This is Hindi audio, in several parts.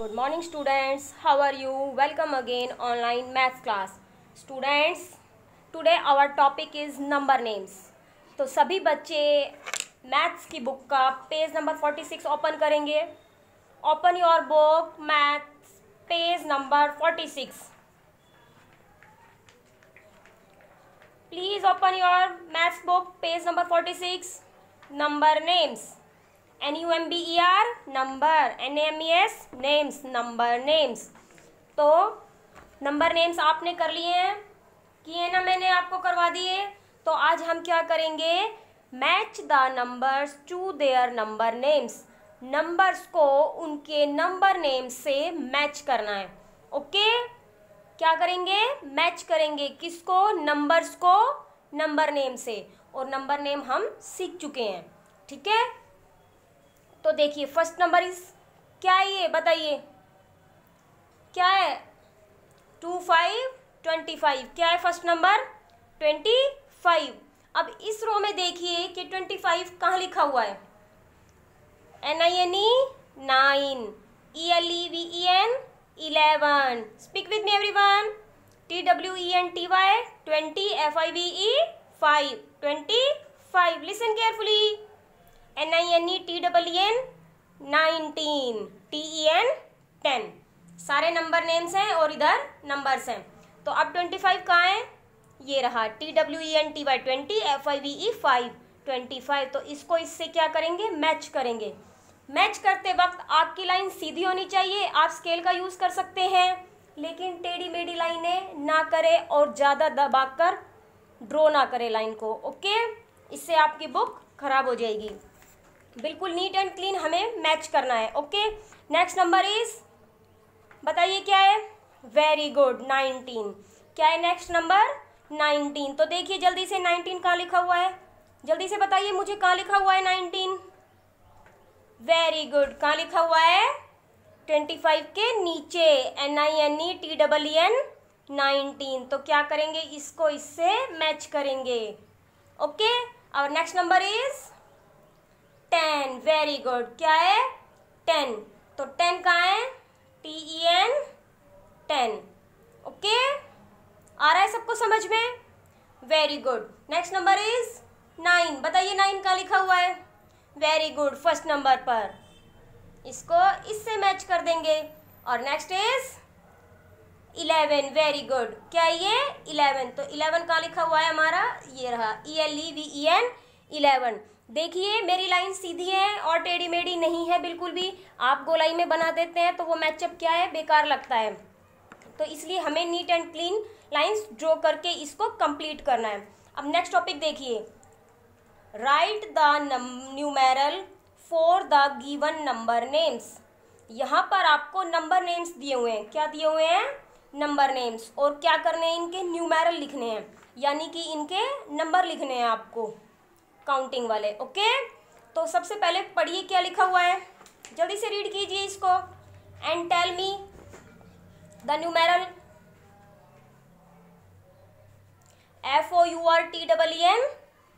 good morning students how are you welcome again online maths class students today our topic is number names तो सभी बच्चे मैथ्स की बुक का page number forty six open करेंगे open your book maths page number forty six please open your maths book page number forty six number names N U M B E R number N M E S names number names तो नंबर नेम्स आपने कर लिए हैं किए ना मैंने आपको करवा दिए तो आज हम क्या करेंगे match the numbers to their number names numbers को उनके नंबर नेम से मैच करना है ओके क्या करेंगे मैच करेंगे किसको नंबर्स को नंबर नेम से और नंबर नेम हम सीख चुके हैं ठीक है तो देखिए फर्स्ट नंबर इज क्या है ये बताइए क्या है टू फाइव ट्वेंटी फाइव क्या है फर्स्ट नंबर ट्वेंटी फाइव अब इस रो में देखिए कि ट्वेंटी फाइव कहाँ लिखा हुआ है N I N E nine E L E V E N eleven speak with me everyone T W E N T Y twenty F I V E five twenty five listen carefully N I N E T double N nineteen T E N ten सारे नंबर नेम्स हैं और इधर नंबर्स हैं तो अब ट्वेंटी फाइव कहाँ है ये रहा T W E N T Y twenty F I V E five twenty five तो इसको इससे क्या करेंगे मैच करेंगे मैच करते वक्त आपकी लाइन सीधी होनी चाहिए आप स्केल का यूज़ कर सकते हैं लेकिन टेढ़ी मेढ़ी लाइनें ना करें और ज़्यादा दबाकर ड्रॉ ना करें लाइन को ओके इससे आपकी बुक खराब हो जाएगी बिल्कुल नीट एंड क्लीन हमें मैच करना है ओके नेक्स्ट नंबर इज बताइए क्या है वेरी गुड नाइनटीन क्या है नेक्स्ट नंबर नाइनटीन तो देखिए जल्दी से नाइनटीन कहाँ लिखा हुआ है जल्दी से बताइए मुझे कहाँ लिखा हुआ है नाइनटीन वेरी गुड कहाँ लिखा हुआ है ट्वेंटी फाइव के नीचे N I N E T double E N nineteen तो क्या करेंगे इसको इससे मैच करेंगे ओके और next number is ten very good क्या है टेन तो टेन कहाँ है T E N ten okay आ रहा है सबको समझ में very good next number is nine बताइए नाइन का लिखा हुआ है वेरी गुड फर्स्ट नंबर पर इसको इससे मैच कर देंगे और next is eleven very good क्या ये इलेवन तो इलेवन का लिखा हुआ है हमारा ये रहा E L E V E N eleven देखिए मेरी लाइन सीधी है और टेढ़ी मेढ़ी नहीं है बिल्कुल भी आप गोलाई में बना देते हैं तो वो मैचअप क्या है बेकार लगता है तो इसलिए हमें neat and clean lines draw करके इसको कंप्लीट करना है अब नेक्स्ट टॉपिक देखिए write the numeral for the given number names यहाँ पर आपको नंबर नेम्स दिए हुए हैं क्या दिए हुए हैं नंबर नेम्स और क्या करने हैं इनके न्यूमेरल लिखने हैं यानी कि इनके नंबर लिखने हैं आपको काउंटिंग वाले ओके तो सबसे पहले पढ़िए क्या लिखा हुआ है जल्दी से रीड कीजिए इसको and tell me the numeral F O U R T double E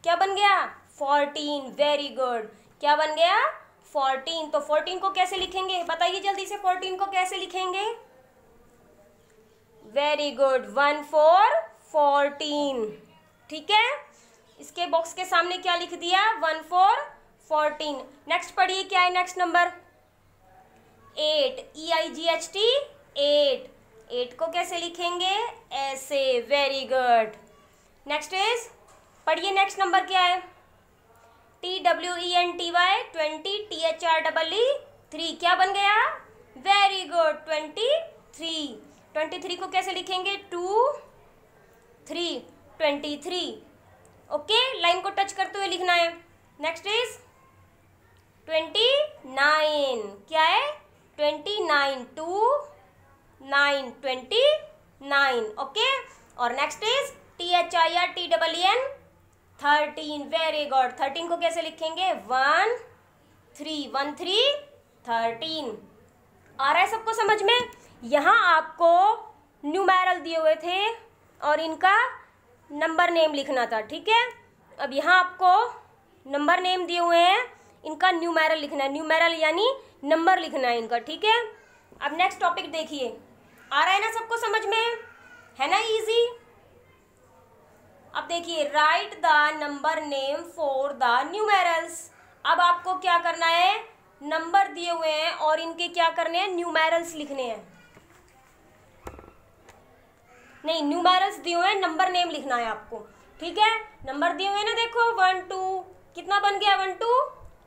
क्या बन गया फोर्टीन वेरी गुड क्या बन गया फोर्टीन तो फोर्टीन को कैसे लिखेंगे बताइए जल्दी से फोर्टीन को कैसे लिखेंगे very good one four fourteen ठीक है इसके बॉक्स के सामने क्या लिख दिया वन फोर फोर्टीन नेक्स्ट पढ़िए क्या है next number eight E I G H T eight eight को कैसे लिखेंगे ऐसे वेरी गुड नेक्स्ट इज पढ़िए नेक्स्ट नंबर क्या है T W E N T Y twenty T H R double E three क्या बन गया very good twenty three twenty three को कैसे लिखेंगे two three twenty three okay line को टच करते हुए लिखना है नेक्स्ट इज ट्वेंटी नाइन क्या है twenty nine two nine twenty nine okay और next is T H I R T double N thirteen very good thirteen को कैसे लिखेंगे one three one three thirteen आ रहा है सबको समझ में यहाँ आपको न्यूमेरल दिए हुए थे और इनका नंबर नेम लिखना था ठीक है अब यहाँ आपको नंबर नेम दिए हुए हैं इनका न्यूमेरल लिखना है न्यूमेरल यानी नंबर लिखना है इनका ठीक है अब नेक्स्ट टॉपिक देखिए आ रहा है ना सबको समझ में है ना इजी अब देखिए write the number name for the numerals अब आपको क्या करना है नंबर दिए हुए हैं और इनके क्या करने हैं न्यूमेरल्स लिखने हैं नहीं न्यूमेरस दिए हुए हैं नंबर नेम लिखना है आपको ठीक है नंबर दिए हुए ना देखो वन टू कितना बन गया one two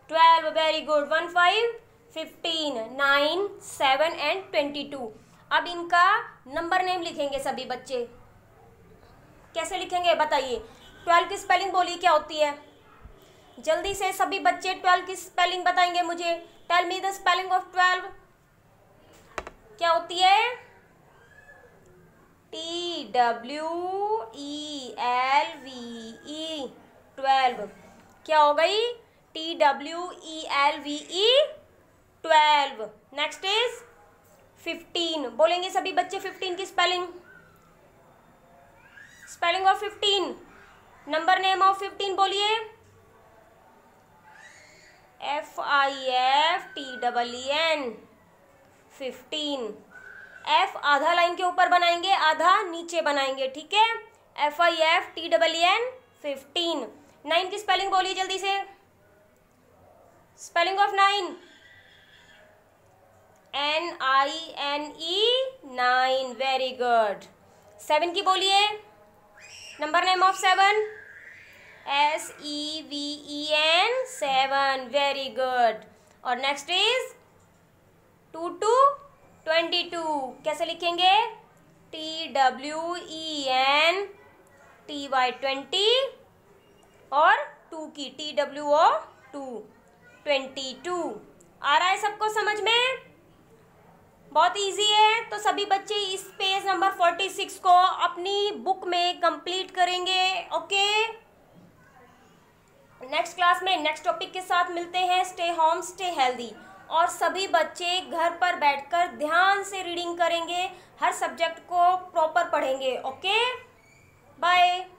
twelve very good one five fifteen nine seven and twenty two अब इनका नंबर नेम लिखेंगे सभी बच्चे कैसे लिखेंगे बताइए ट्वेल्व की स्पेलिंग बोली क्या होती है जल्दी से सभी बच्चे ट्वेल्व की स्पेलिंग बताएंगे मुझे tell me the spelling of twelve W E L V E twelve क्या हो गई T W E L V E twelve next is fifteen बोलेंगे सभी बच्चे फिफ्टीन की spelling spelling of fifteen number name of fifteen बोलिए F I F T double E N fifteen F आधा लाइन के ऊपर बनाएंगे आधा नीचे बनाएंगे ठीक है F I F T double N fifteen nine की स्पेलिंग बोलिए जल्दी से spelling of nine N I N E nine very good seven की बोलिए number name of seven S E V E N seven very good और next is two two twenty two कैसे लिखेंगे T W E N T Y twenty और टू की T W O two twenty two आ रहा है सबको समझ में बहुत इजी है तो सभी बच्चे इस पेज नंबर फोर्टी सिक्स को अपनी बुक में कंप्लीट करेंगे ओके नेक्स्ट क्लास में नेक्स्ट टॉपिक के साथ मिलते हैं स्टे होम स्टे हेल्दी और सभी बच्चे घर पर बैठकर ध्यान से रीडिंग करेंगे हर सब्जेक्ट को प्रॉपर पढ़ेंगे ओके बाय